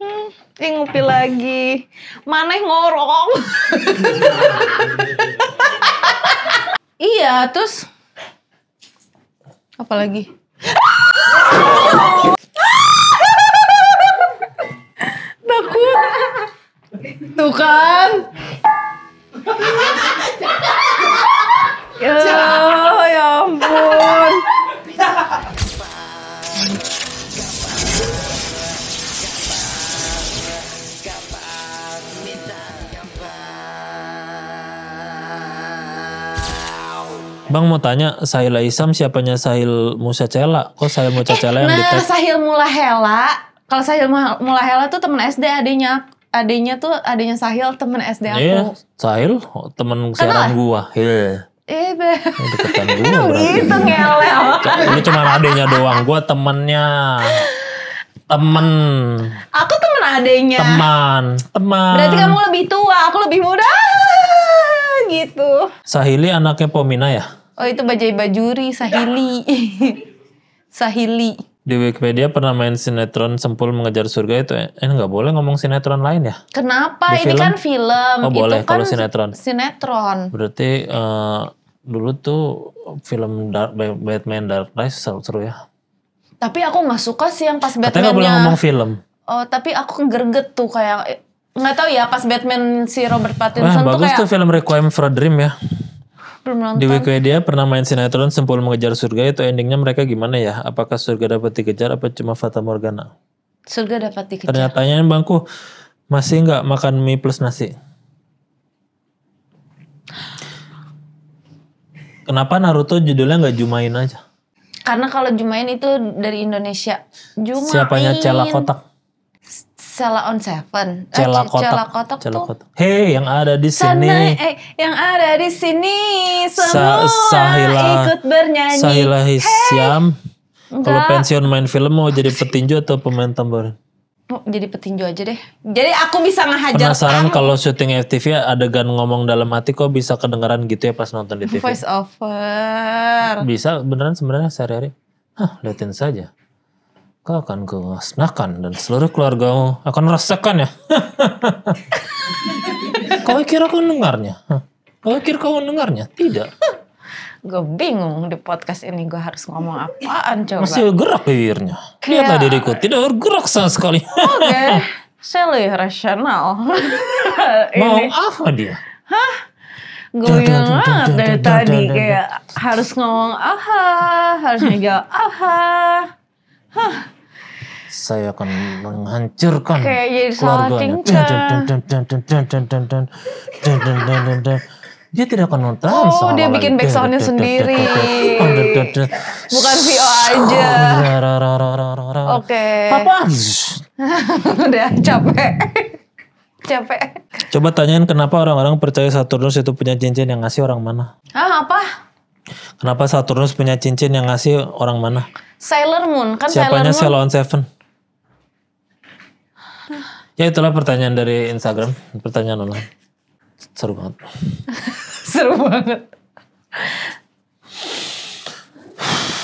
Hmm, eh ngopi lagi. yang ngorong iya, terus apa lagi? Takut. Tuh kan. ya, ya ampun. Bang mau tanya Sahil Isam siapanya Sahil Musa Cela? Kok Sahil Musa Cela eh, yang nah, ditek? Sahil Mula Hela. Kalau Sahil Mula Hela tuh teman SD adanya adanya tuh adanya Sahil teman SD aku. Iya, Sahil temen siaran gua. Iya. Yeah. Iya, eh, gua Gitu ngelel. Ini cuma adanya doang, gua temennya. Temen. Aku temen adanya. Teman, teman. Berarti kamu lebih tua, aku lebih muda gitu. Sahili anaknya Pomina ya? Oh itu Bajai Bajuri, Sahili. Sahili. Di Wikipedia pernah main sinetron Sempul Mengejar Surga itu eh, eh nggak boleh ngomong sinetron lain ya? Kenapa? Di ini kan film? kan film. Oh itu boleh kan sinetron. Sinetron. Berarti uh, dulu tuh film Dark, Batman Dark Knight seru, seru ya. Tapi aku nggak suka sih yang pas Batman-nya. Katanya boleh ngomong film. Oh, tapi aku gerget tuh kayak eh, nggak tahu ya pas Batman si Robert Pattinson Wah, tuh bagus tuh film Requiem for a Dream ya belum nonton. Di Wikipedia pernah main sinetron Sempul Mengejar Surga itu endingnya mereka gimana ya? Apakah surga dapat dikejar apa cuma Fata Morgana? Surga dapat dikejar. Ternyata yang bangku masih nggak makan mie plus nasi. Kenapa Naruto judulnya nggak Jumain aja? Karena kalau Jumain itu dari Indonesia. Jumain. Siapanya celah Kotak? Cela on Seven. Eh, Cela Kotak. Cela Kotak, Hei, yang ada di sini. eh, yang ada di sini semua Sa Sahila, ikut bernyanyi. Sahila Hisyam. Hey. Kalau pensiun main film mau jadi petinju atau pemain tambor? Jadi petinju aja deh. Jadi aku bisa ngehajar. Penasaran kalau syuting FTV adegan ngomong dalam hati kok bisa kedengeran gitu ya pas nonton di TV? Voice over. Bisa beneran sebenarnya sehari-hari. Hah, liatin saja. Kau akan kumusnahkan dan seluruh keluargamu akan merasakannya. kau kira kau mendengarnya? Kau kira kau mendengarnya? Tidak. gue bingung di podcast ini gue harus ngomong apaan coba. Masih gerak bibirnya. Kayak... Lihatlah diriku, tidak bergerak sama sekali. Oke, okay. lebih rasional. Mau apa dia? Hah? goyang banget dari tadi kayak harus ngomong aha harus ngejawab aha saya akan menghancurkan keluarganya. Dia tidak akan nonton. Oh, dia bikin backsoundnya sendiri. Bukan VO aja. Oke. Papa. Udah capek capek. Coba tanyain kenapa orang-orang percaya Saturnus itu punya cincin yang ngasih orang mana? Ah apa? Kenapa Saturnus punya cincin yang ngasih orang mana? Sailor Moon kan Siapanya Sailor Moon. Sailor Seven. Ya itulah pertanyaan dari Instagram, pertanyaan online. Seru banget. Seru banget.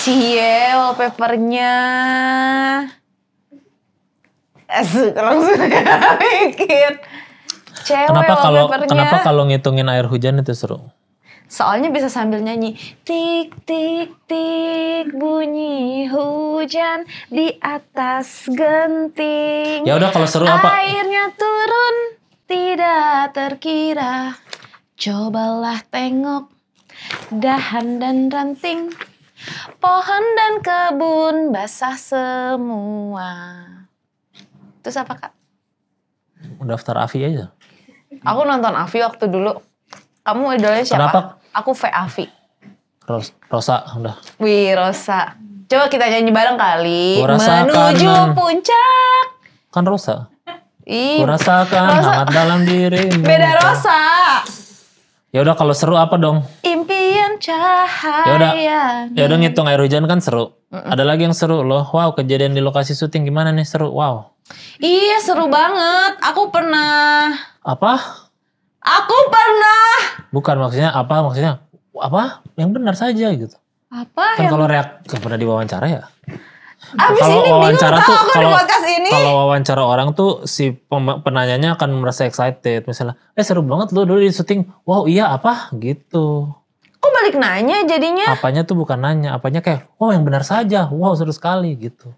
Cie, wallpapernya. Asik, langsung bikin. Cewek kenapa kalau kenapa kalau ngitungin air hujan itu seru? Soalnya bisa sambil nyanyi tik tik tik bunyi hujan di atas genting. Ya udah kalau seru apa? Airnya turun tidak terkira. Cobalah tengok dahan dan ranting. Pohon dan kebun basah semua. Terus apa kak? Daftar Avi aja. Aku nonton Avi waktu dulu. Kamu idolanya siapa? Kenapa Aku V Avi. Ros Rosa udah. Wih Rosa. Coba kita nyanyi bareng kali. Menuju puncak. Kan Rosa. Ih. rasakan hangat dalam diri. Beda Rosa. Ya udah kalau seru apa dong? Impian cahaya. Ya udah. Ya udah ngitung air hujan kan seru. Mm -mm. Ada lagi yang seru loh. Wow, kejadian di lokasi syuting gimana nih seru. Wow. Iya, seru banget. Aku pernah Apa? Aku pernah. Bukan maksudnya apa? Maksudnya apa? Yang benar saja gitu. Apa? Kan yang... kalau reak gak pernah diwawancara ya. Abis kalau ini wawancara tuh kalau kalau wawancara orang tuh si penanyanya akan merasa excited misalnya eh seru banget lo dulu di syuting wow iya apa gitu kok balik nanya jadinya apanya tuh bukan nanya apanya kayak wow yang benar saja wow seru sekali gitu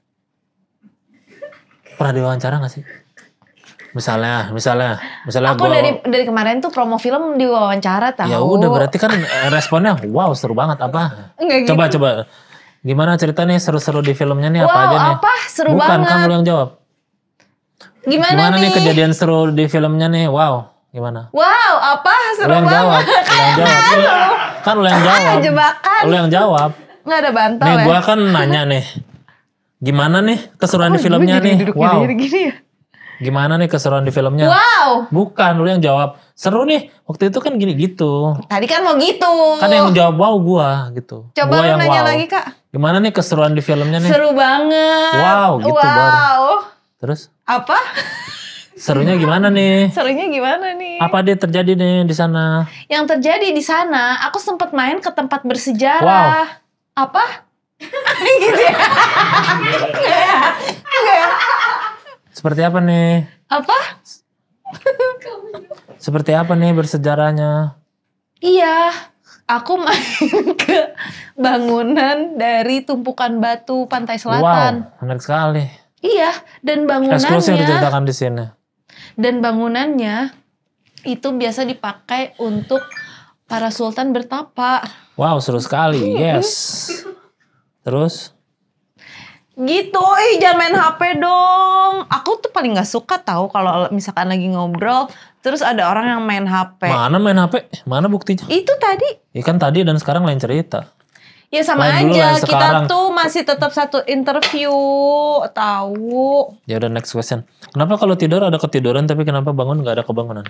pernah diwawancara gak sih Misalnya, misalnya, misalnya aku gua, dari dari kemarin tuh promo film di wawancara ya tahu. Ya udah berarti kan eh, responnya wow seru banget apa? Enggak coba gitu. Coba gimana ceritanya seru-seru di filmnya nih wow, apa aja nih? apa seru Bukan, banget. Bukan kamu yang jawab. Gimana, gimana nih? nih kejadian seru di filmnya nih? Wow, gimana? Wow, apa seru yang banget. Jawab, lu yang jawab. Kan lu yang jawab. Jebakan. Lu yang jawab. Enggak ada bantal nih, gua ya. kan nanya nih. Gimana nih keseruan oh, di filmnya gini, nih? Duduk, wow. Gini, gini, gini ya gimana nih keseruan di filmnya? Wow. Bukan lu yang jawab. Seru nih. Waktu itu kan gini gitu. Tadi kan mau gitu. Kan yang jawab wow gua gitu. Coba gua lu yang nanya wow. lagi Kak. Gimana nih keseruan di filmnya nih? Seru banget. Wow gitu wow. baru. Terus? Apa? Serunya gimana nih? Serunya gimana nih? Apa dia terjadi nih di sana? Yang terjadi di sana, aku sempat main ke tempat bersejarah. Wow. Apa? gitu ya. Seperti apa nih? Apa? Seperti apa nih bersejarahnya? Iya, aku main ke bangunan dari tumpukan batu pantai selatan. Wow, menarik sekali. Iya, dan bangunannya. Eksklusif diceritakan di sini. Dan bangunannya itu biasa dipakai untuk para sultan bertapa. Wow, seru sekali. Yes. Terus? Gitu, eh jangan main HP dong. Aku tuh paling gak suka tahu kalau misalkan lagi ngobrol, terus ada orang yang main HP. Mana main HP? Mana buktinya? Itu tadi. Ya kan tadi dan sekarang lain cerita. Ya sama lain aja, dulu, kita sekarang. tuh masih tetap satu interview, tahu. Ya udah next question. Kenapa kalau tidur ada ketiduran tapi kenapa bangun gak ada kebangunan?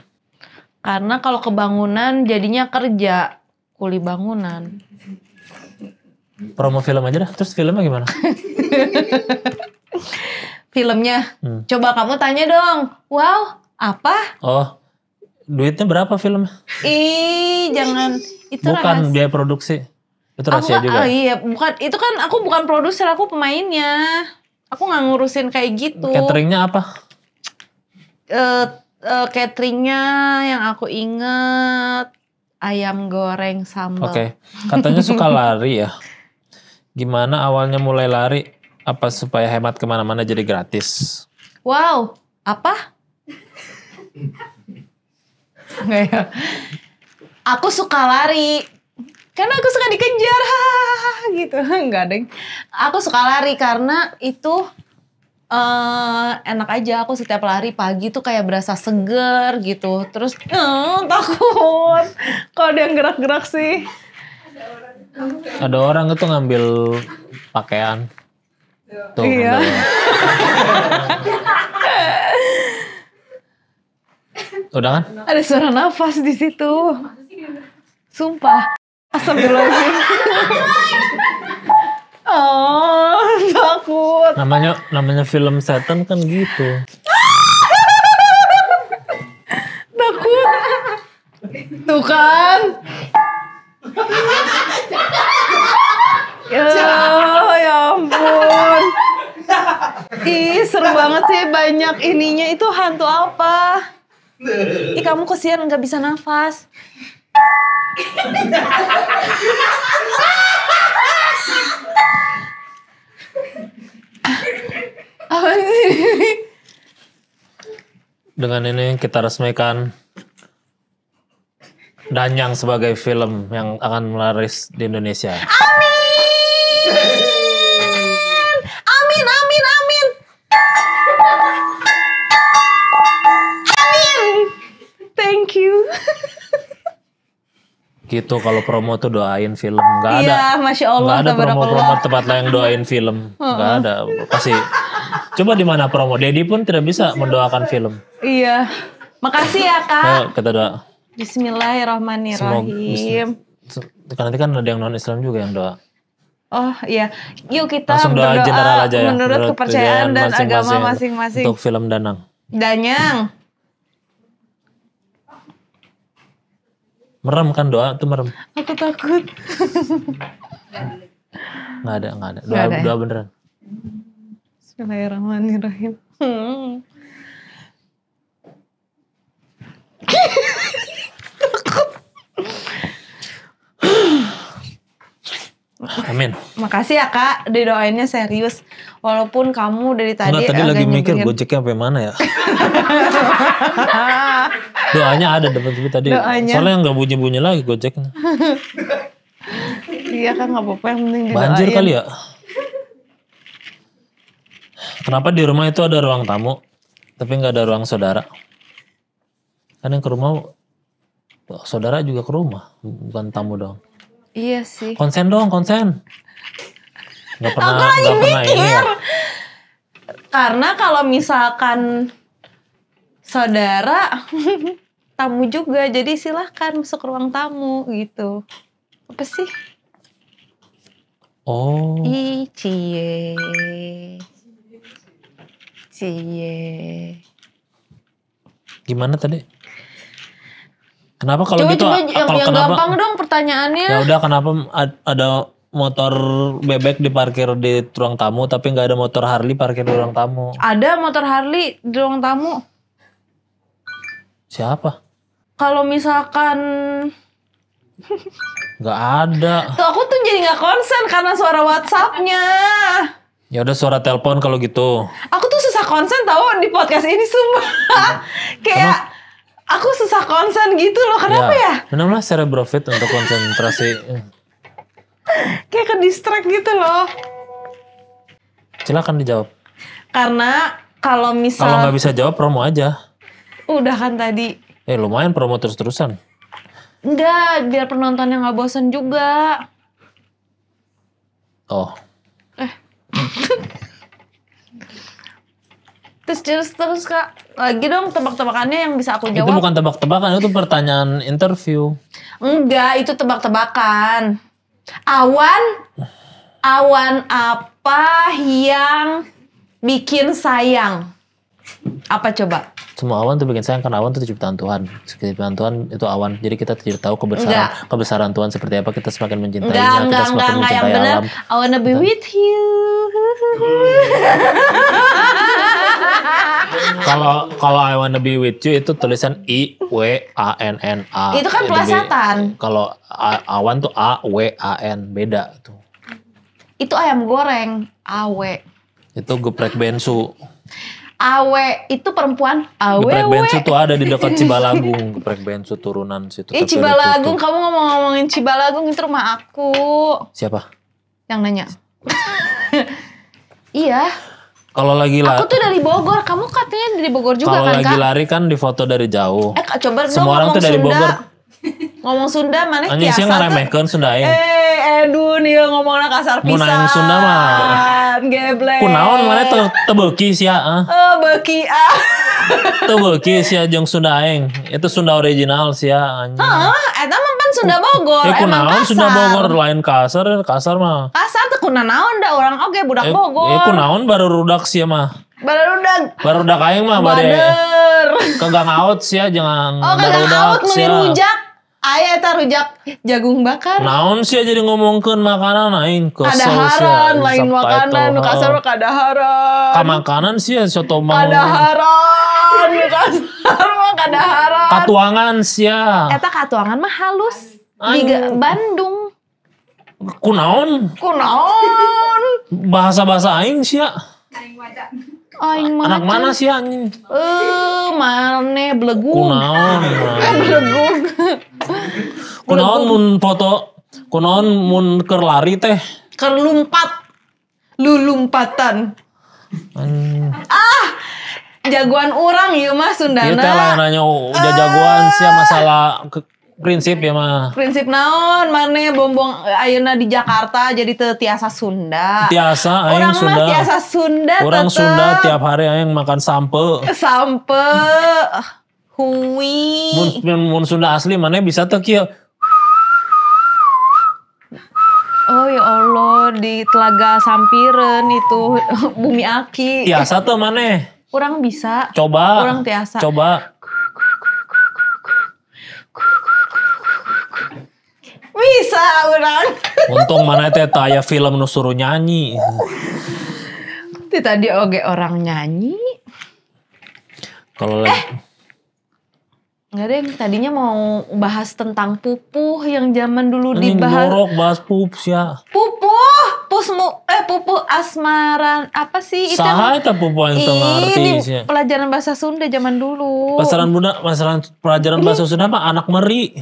Karena kalau kebangunan jadinya kerja, kuli bangunan. Promo film aja dah. Terus filmnya gimana? filmnya. Hmm. Coba kamu tanya dong. Wow, apa? Oh. Duitnya berapa filmnya? Ih, jangan itu Bukan rahasia. biaya produksi. Itu rahasia aku, juga. Oh iya, bukan itu kan aku bukan produser, aku pemainnya. Aku nggak ngurusin kayak gitu. Cateringnya apa? Eh uh, uh, cateringnya yang aku inget ayam goreng sambal. Oke, okay. katanya suka lari ya. Gimana awalnya mulai lari? Apa supaya hemat kemana-mana jadi gratis? Wow, apa? Nggak ya. Aku suka lari. Karena aku suka dikejar. gitu. nggak deng. Aku suka lari karena itu uh, enak aja aku setiap lari pagi tuh kayak berasa seger gitu terus uh, takut kalau ada yang gerak-gerak sih ada orang itu ngambil pakaian. Tuh, iya. Udah kan? Ada suara nafas di situ. Sumpah. Astagfirullahaladzim. oh, takut. Namanya namanya film setan kan gitu. takut. Tuh kan oh, ya ampun. Ih, seru banget sih banyak ininya. Itu hantu apa? Ih, kamu kesian nggak bisa nafas. Dengan ini kita resmikan Danyang sebagai film yang akan melaris di Indonesia. Amin. Amin, amin, amin. Amin. Thank you. Gitu kalau promo tuh doain film. nggak iya, ada. Iya, Masya Allah. Gak ada promo-promo tempat yang doain film. nggak ada. Pasti. Coba di mana promo. Dedi pun tidak bisa mendoakan film. Iya. Makasih ya kak. Ayo kita doa. Bismillahirrahmanirrahim. Semoga, nanti kan ada yang non Islam juga yang doa. Oh iya, yuk kita Langsung doa berdoa general aja ya. menurut, kepercayaan dan masing -masing agama masing-masing. Untuk film Danang. Danyang. Merem kan doa tuh merem. Aku takut. nggak ada, nggak ada. Doa, gak ada ya? doa beneran. Bismillahirrahmanirrahim. Hmm. Amin. Makasih ya kak, didoainnya serius. Walaupun kamu dari tadi Enggak, tadi lagi mikir gojeknya sampai mana ya. Doanya ada depan tapi tadi. Doanya. Soalnya nggak bunyi-bunyi lagi gojeknya. iya kan nggak apa-apa yang penting didoain. Banjir kali ya. Kenapa di rumah itu ada ruang tamu, tapi nggak ada ruang saudara? Kan yang ke rumah saudara juga ke rumah, bukan tamu dong. Iya sih. Konsen dong, konsen. Gak pernah, Aku lagi gak pernah mikir. ini ya. Karena kalau misalkan saudara tamu juga, jadi silahkan masuk ruang tamu gitu. Apa sih? Oh. Ih, cie. Cie. Gimana tadi? Kenapa kalau gitu? Coba ah, yang, kalo, yang kenapa, gampang dong pertanyaannya. Ya udah kenapa ada motor bebek diparkir di ruang tamu tapi nggak ada motor Harley parkir di ruang tamu? Ada motor Harley di ruang tamu. Siapa? Kalau misalkan nggak ada. Tuh aku tuh jadi nggak konsen karena suara WhatsAppnya. Ya udah suara telepon kalau gitu. Aku tuh susah konsen tau di podcast ini semua. Kayak aku susah konsen gitu loh. Kenapa ya? ya? Minumlah cerebrofit untuk konsentrasi. Kayak ke distract gitu loh. Silahkan dijawab. Karena kalau misal Kalau nggak bisa jawab promo aja. Udah kan tadi. Eh lumayan promo terus-terusan. Enggak, biar penontonnya nggak bosen juga. Oh. Eh. Terus terus terus kak lagi dong tebak-tebakannya yang bisa aku jawab. Itu bukan tebak-tebakan, itu pertanyaan interview. Enggak, itu tebak-tebakan. Awan, awan apa yang bikin sayang? Apa coba? Semua awan tuh bikin sayang karena awan tuh ciptaan Tuhan. Ciptaan Tuhan itu awan. Jadi kita tidak tahu kebesaran enggak. kebesaran Tuhan seperti apa. Kita semakin mencintainya, enggak, kita enggak, semakin enggak, mencintai enggak, yang alam. Bener. I wanna be with you. Kalau kalau I wanna be with you itu tulisan I W A N N A. Itu kan pelasatan. Kalau awan tuh A W A N beda tuh. Itu ayam goreng A W. Itu geprek bensu. W itu perempuan W. Geprek Bensu tuh ada di dekat Cibalagung. Geprek Bensu turunan situ. Eh Cibalagung, kamu ngomong-ngomongin Cibalagung itu rumah aku. Siapa? Yang nanya. iya. Kalau lagi lari. Aku tuh dari Bogor. Kamu katanya dari Bogor juga Kalo kan, Kalau lagi kak? lari kan difoto dari jauh. Eh, coba Semua orang tuh dari Sunda. Bogor. ngomong Sunda mana Anjing sih ngeremehkan Sunda ya. Eh, eh dunia ngomongnya ngomongnya kasar pisan. Mun Sunda mah. Geblek. Kunaon mana tuh tebuki sih ya? ah. Oh, ah. teu sih ya jeung Sunda aing. Itu Sunda original sih. ya. Heeh, eta mah kan Sunda Bogor. Eh, kunaon Sunda Bogor lain kasar, kasar mah. Kasar kuna naon dah orang oke okay, budak eh, Bogor. Eh, kunaon baru rudak sih mah. Baru rudak. Baru rudak aing mah bade. Kagak out sih ya jangan oh, baru udah sih. rujak. Ayah eta rujak jagung bakar. Naon sih jadi ngomongkeun makanan aing ke Ada haran lain makanan nu kasar mah kada haran. Ka makanan sih soto mah. Kada haran nu kasar mah kada haran. Katuangan sih ya. Eta katuangan mah halus. Di anu. Bandung kunaon kunaon bahasa bahasa aing sih aing mana anak mana sih anjing eh mana belegug kunaon belegug kunaon mun foto kunaon mun ker lari teh ker lompat lu ah jagoan orang ya mas Sundana. Iya telah lah udah jagoan sih masalah prinsip ya mah prinsip naon mana bombong ayana di Jakarta jadi te tiasa Sunda tiasa aing Sunda orang tiasa Sunda orang tetep. Sunda tiap hari aing makan sampe sampe hui mun, mun Sunda asli mana bisa tuh kia Oh ya Allah di Telaga Sampiren itu bumi aki. Tiasa tuh mana? Kurang bisa. Coba. Kurang tiasa. Coba bisa orang untung mana teh taya film nu suruh nyanyi tadi oge orang nyanyi kalau eh. Enggak deh, tadinya mau bahas tentang pupuh yang zaman dulu Ini dibahas. Borok bahas pupus ya. Pupuh, pusmu eh pupuh asmaran apa sih itu? Saha itu pupuh yang ngerti sih. Ya? Pelajaran bahasa Sunda zaman dulu. Pelajaran Bunda, pelajaran pelajaran bahasa Sunda mah anak meri.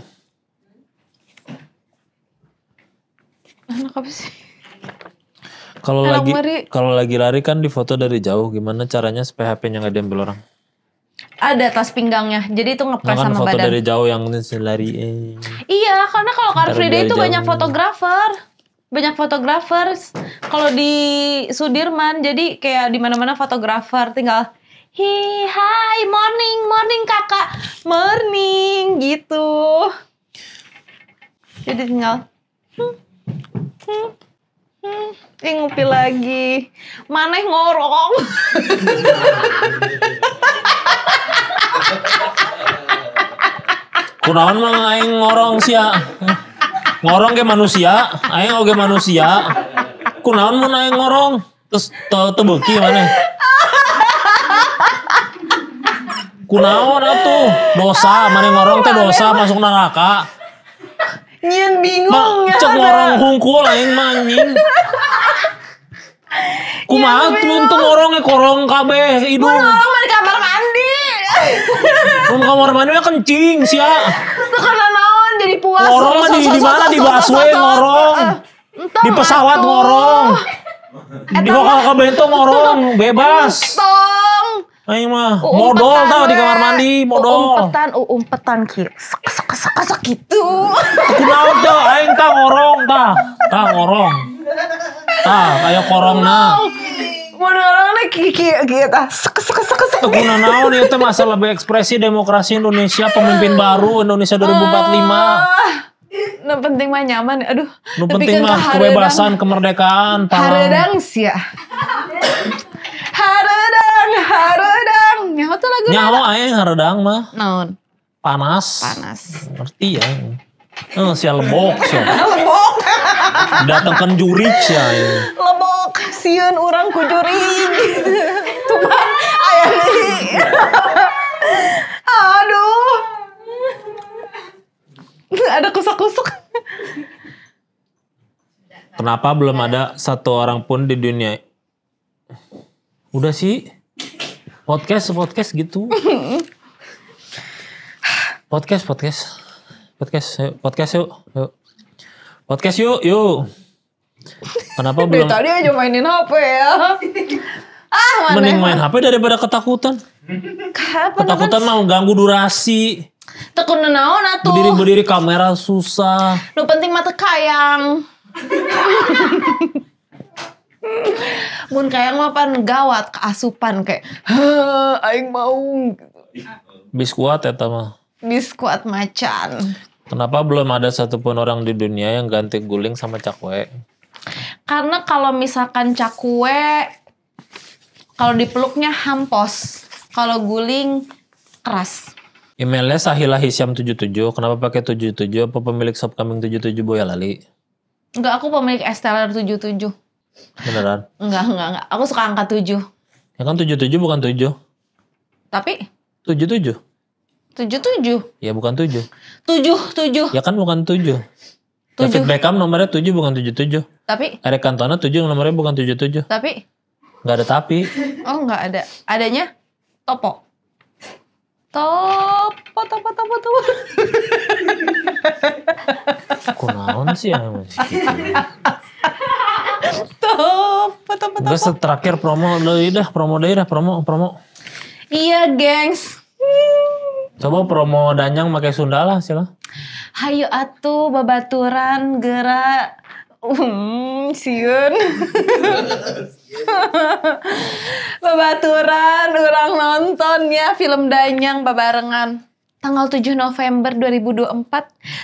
Anak apa sih? Kalau lagi kalau lagi lari kan di foto dari jauh. Gimana caranya supaya HP-nya nggak diambil orang? Ada tas pinggangnya. Jadi itu ngepres kan sama foto badan. foto dari jauh yang lari. Eh. Iya, karena kalau Car Free Day itu jauh. banyak fotografer. Banyak fotografer. Kalau di Sudirman jadi kayak di mana-mana fotografer tinggal Hi, hi, morning, morning kakak, morning gitu. Jadi tinggal, hmm, hmm, hmm, ngopi lagi. Maneh ngorong. Kunaon mah aing ngorong sia. Ngorong ke manusia, aing oge manusia. Kunaon mun aing ngorong? Terus tebeki mana? kunaon atuh dosa mana ngorong teh dosa masuk neraka Nyen bingung ya. Cek ngorong hungkul lain manjing. anjing. Kumaha ya, untung orangnya korong kabeh hidung. ngorong orang di kamar mandi. Kamu kamar mandi mah kencing ya. Itu karena naon jadi puas. Ngorong mah di mana di busway ngorong. Eh, di pesawat ngorong. Di hotel tuh ngorong eh, bebas. ayo mah modal tau di kamar mandi modal. Umpetan umpetan ki kasak kasak gitu. Kunaon tuh? aing tah ngorong ta Tah ngorong. Tah kayak orang Modalnya kiki kita sek sek sek sek. Guna naon itu masalah lebih ekspresi demokrasi Indonesia pemimpin baru Indonesia 2045. Nu penting mah nyaman, aduh. Nu penting kan mah kebebasan, kemerdekaan, Haredang sih ya. Haredang, haredang. nyawa tuh lagu. Nyaho yang haredang mah. Naon. Panas. Panas. Ngerti ya. Eh, si lebok sih. lebok. Datang kan juri sih. Lebok, sian ya, ya. orang ku tuh Cuman ayah Aduh. Ada kusuk-kusuk. Kenapa belum ada satu orang pun di dunia? Udah sih. Podcast podcast gitu. podcast podcast podcast yuk podcast yuk yuk podcast yuk yuk kenapa belum tadi aja mainin hp ya ah mana mending main hp daripada ketakutan Kapan ketakutan kan? mau ganggu durasi tekun naon atuh berdiri berdiri kamera susah lu penting mata kayang Mun kayang mah pan gawat keasupan kayak aing mau biskuat ya mah di squad macan. Kenapa belum ada satupun orang di dunia yang ganti guling sama cakwe? Karena kalau misalkan cakwe kalau dipeluknya hampos, kalau guling keras. Emailnya Sahila Hisyam 77. Kenapa pakai 77? Apa pemilik sop kambing 77 lali? Enggak, aku pemilik tujuh 77. Beneran? Enggak, enggak, enggak. Aku suka angka 7. Ya kan 77 bukan 7. Tapi? 77. Tujuh tujuh? Ya bukan tujuh. Tujuh tujuh. Ya kan bukan tujuh. tujuh. David Beckham nomornya tujuh bukan tujuh tujuh. Tapi? Eric Cantona tujuh nomornya bukan tujuh tujuh. Tapi? Gak ada tapi. Oh gak ada. Adanya? Topo. Topo, topo, topo, topo. Kunaon sih yang gitu? Topo, topo, topo. Gue terakhir promo, udah promo deh, promo, promo. Iya, gengs. Hmm. Coba promo Danyang pakai Sunda lah sila. Hayu atuh babaturan gerak hmm um, siun. babaturan orang nonton ya film Danyang babarengan. Tanggal 7 November 2024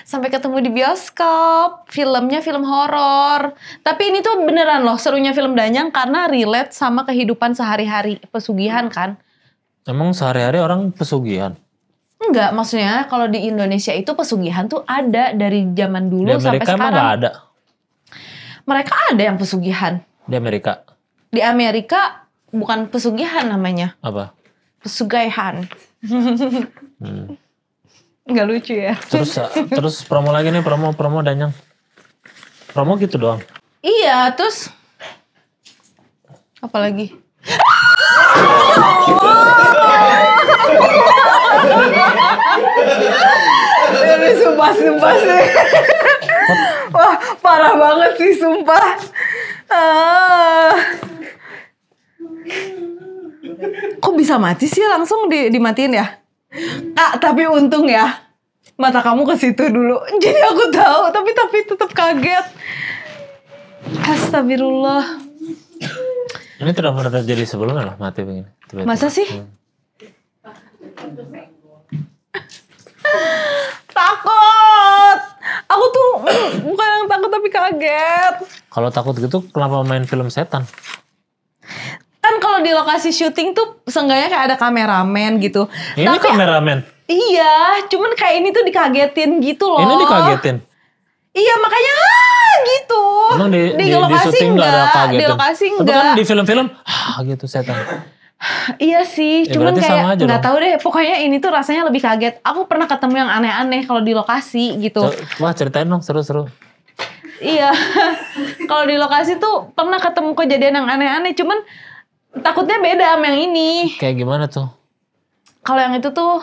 sampai ketemu di bioskop. Filmnya film horor. Tapi ini tuh beneran loh serunya film Danyang karena relate sama kehidupan sehari-hari pesugihan kan. Emang sehari-hari orang pesugihan? Enggak, maksudnya kalau di Indonesia itu pesugihan tuh ada dari zaman dulu sampai sekarang. Amerika ada. Mereka ada yang pesugihan. Di Amerika. Di Amerika bukan pesugihan namanya. Apa? Pesugaihan. hmm. Enggak lucu ya. Terus eh, terus promo lagi nih promo promo danyang. Promo gitu doang. Iya, terus apa lagi? Ini sumpah sumpah sih. Wah parah banget sih sumpah. Ah, Kok bisa mati sih langsung di, dimatiin ya? Kak tapi untung ya mata kamu ke situ dulu. Jadi aku tahu tapi tapi tetap kaget. Astagfirullah. Ini tidak pernah terjadi sebelumnya lah mati begini. Masa sih? Hmm takut aku tuh bukan yang takut tapi kaget kalau takut gitu kenapa main film setan kan kalau di lokasi syuting tuh seenggaknya kayak ada kameramen gitu ini tapi, kameramen iya cuman kayak ini tuh dikagetin gitu loh ini dikagetin iya makanya ah, gitu Emang di, di, di, lokasi di syuting enggak, ada kagetin. di lokasi enggak tapi kan di film-film ah gitu setan Iya sih, ya, cuman kayak nggak tahu deh. Pokoknya ini tuh rasanya lebih kaget. Aku pernah ketemu yang aneh-aneh kalau di lokasi gitu. Wah ceritain dong seru-seru. iya, kalau di lokasi tuh pernah ketemu kejadian yang aneh-aneh. Cuman takutnya beda sama yang ini. Kayak gimana tuh? Kalau yang itu tuh,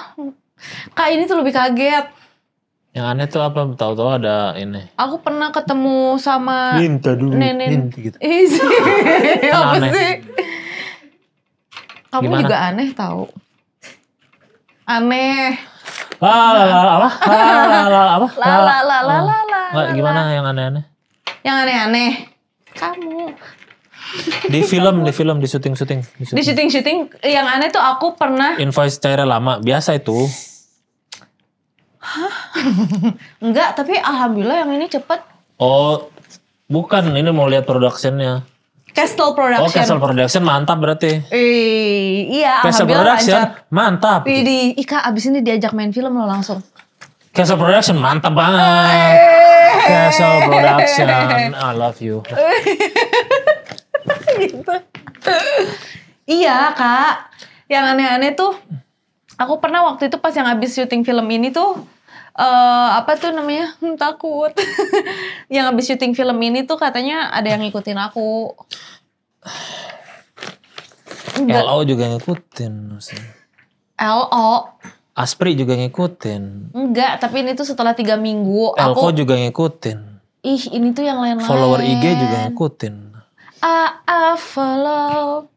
kayak ini tuh lebih kaget. Yang aneh tuh apa? Tahu-tahu ada ini. Aku pernah ketemu sama Minta dulu. nenek. Minta gitu. Isi, iya kan apa sih? Kamu Gimana? juga aneh tahu. Aneh. La la la la la la la La la la la gimana yang aneh-aneh? Yang aneh-aneh. Kamu. Di film, di film, di syuting-syuting. Di syuting-syuting yang aneh tuh aku pernah. Invoice cairnya lama, biasa itu. Hah? Enggak, tapi alhamdulillah yang ini cepet. Oh, bukan. Ini mau lihat productionnya. Castle Production. Oh, Castle Production mantap berarti. Ih, iya, Castle Production lancar. mantap. Jadi, Ika abis ini diajak main film lo langsung. Castle Production mantap banget. Eh. Castle Production, I love you. gitu. Iya, Kak. Yang aneh-aneh tuh, aku pernah waktu itu pas yang abis syuting film ini tuh, uh, apa tuh namanya hmm, takut yang habis syuting film ini tuh katanya ada yang ngikutin aku LO juga ngikutin LO Aspri juga ngikutin enggak tapi ini tuh setelah tiga minggu Elko aku, juga ngikutin ih ini tuh yang lain-lain follower IG juga ngikutin I, I follow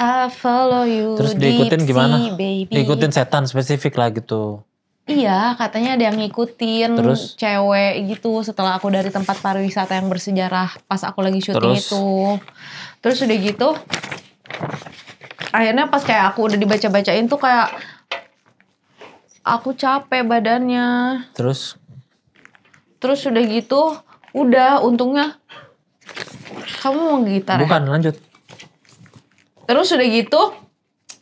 I follow you Terus diikutin gimana? Diikutin setan spesifik lah gitu Iya, katanya ada yang ngikutin terus, cewek gitu setelah aku dari tempat pariwisata yang bersejarah pas aku lagi syuting terus, itu. Terus udah gitu akhirnya pas kayak aku udah dibaca-bacain tuh kayak aku capek badannya. Terus terus udah gitu udah untungnya kamu mau gitar. Ya? Bukan, ya? lanjut. Terus udah gitu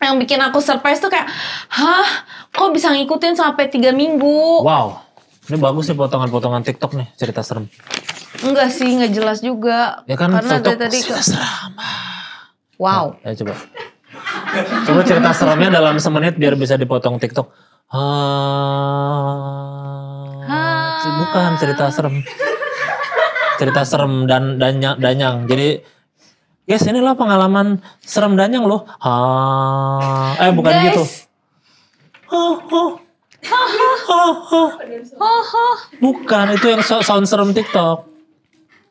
yang bikin aku surprise tuh kayak, hah, kok bisa ngikutin sampai tiga minggu? Wow, ini bagus nih potongan-potongan TikTok nih cerita serem. Enggak sih, nggak jelas juga. Ya kan Karena TikTok tadi cerita seram. Wow. Nah, ya coba. Coba cerita seremnya dalam semenit biar bisa dipotong TikTok. Ha, ha. Bukan cerita serem. Cerita serem dan danyang. danyang. Jadi Guys, ya, inilah pengalaman serem yang loh. Ha. Eh, bukan Guys. gitu. ho ho ho ho Bukan, itu yang sound serem TikTok.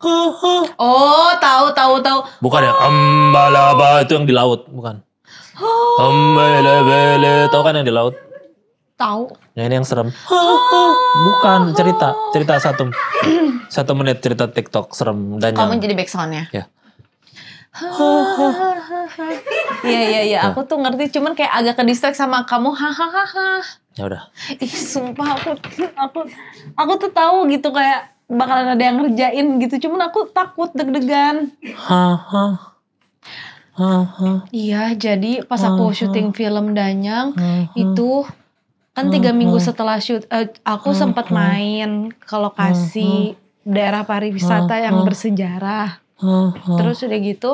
Oh, oh. oh tahu tahu tahu. Bukan ya, ambalaba itu yang di laut, bukan. Oh. tahu kan yang di laut? Tahu. Nah ini yang serem. Bukan cerita, cerita satu satu menit cerita TikTok serem dan. Kamu yang, jadi backsoundnya. Ya. Iya iya iya, aku tuh ngerti cuman kayak agak ke distract sama kamu hahaha. Ya udah. Ih, sumpah aku aku aku tuh tahu gitu kayak bakalan ada yang ngerjain gitu. Cuman aku takut deg-degan. Haha. Iya, jadi pas aku syuting film Danyang itu kan tiga minggu setelah shoot uh, aku sempat main ke lokasi daerah pariwisata yang bersejarah. Terus udah gitu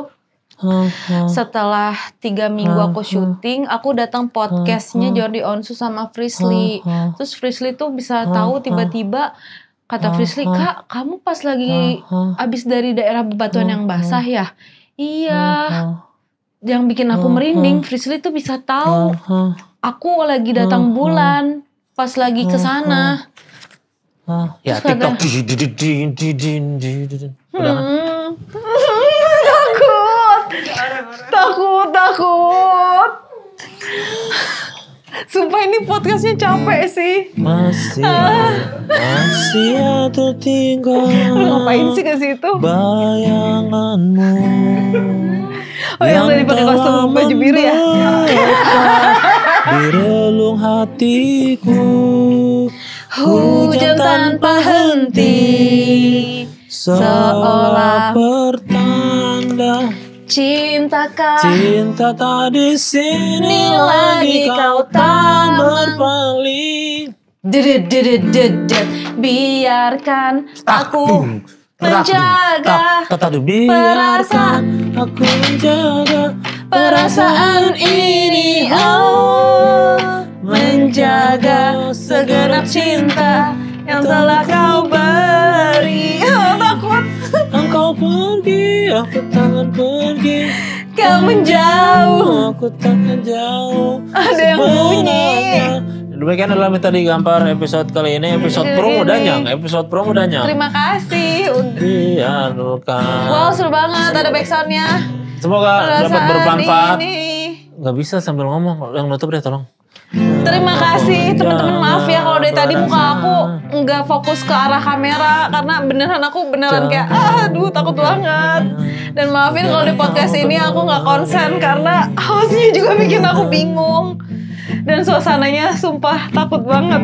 Setelah tiga minggu aku syuting, aku datang podcastnya Jordi Onsu sama Frisly. Terus Frisly tuh bisa tahu tiba-tiba kata Frisly, kak kamu pas lagi abis dari daerah bebatuan yang basah ya? Iya. Yang bikin aku merinding, Frisly tuh bisa tahu aku lagi datang bulan pas lagi ke sana. Ya TikTok. Udah takut takut takut Sumpah ini podcastnya capek sih. Masih, ah. masih atau tinggal. ngapain sih ke situ? Bayanganmu. Oh yang, tadi pakai kostum baju biru ya? Di relung hatiku. Hujan tanpa henti seolah pertanda cinta kau cinta tak di sini lagi kau tak berpaling biarkan ah, aku hmm. Hmm. menjaga perasaan aku menjaga perasaan ini oh menjaga segenap cinta yang telah kau beri. Oh, kau pergi, aku takkan pergi. Kau menjauh. Aku takkan jauh. Ada yang bunyi. Demikian adalah metode gambar episode kali ini episode promo dan yang episode promo dan yang. Terima kasih. Iya, Luka. Wow, seru banget ada backsoundnya. Semoga dapat bermanfaat. Gak bisa sambil ngomong, yang nutup deh tolong. Terima kasih teman-teman maaf ya kalau dari tadi muka aku nggak fokus ke arah kamera karena beneran aku beneran kayak aduh takut banget dan maafin kalau di podcast ini aku nggak konsen karena hostnya juga bikin aku bingung dan suasananya sumpah takut banget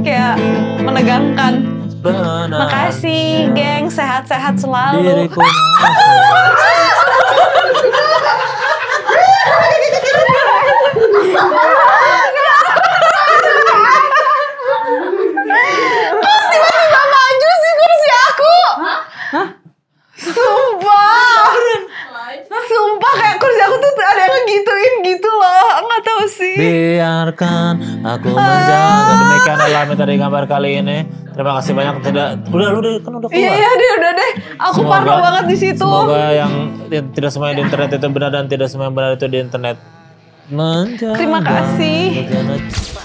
kayak menegangkan. Makasih geng sehat-sehat selalu. biarkan aku menjaga demikian alami tadi gambar kali ini terima kasih banyak tidak udah udah kan udah iya, keluar iya iya deh udah deh aku semoga, parno banget di situ semoga yang tidak semuanya di internet itu benar dan tidak semuanya benar itu di internet menjaga terima kasih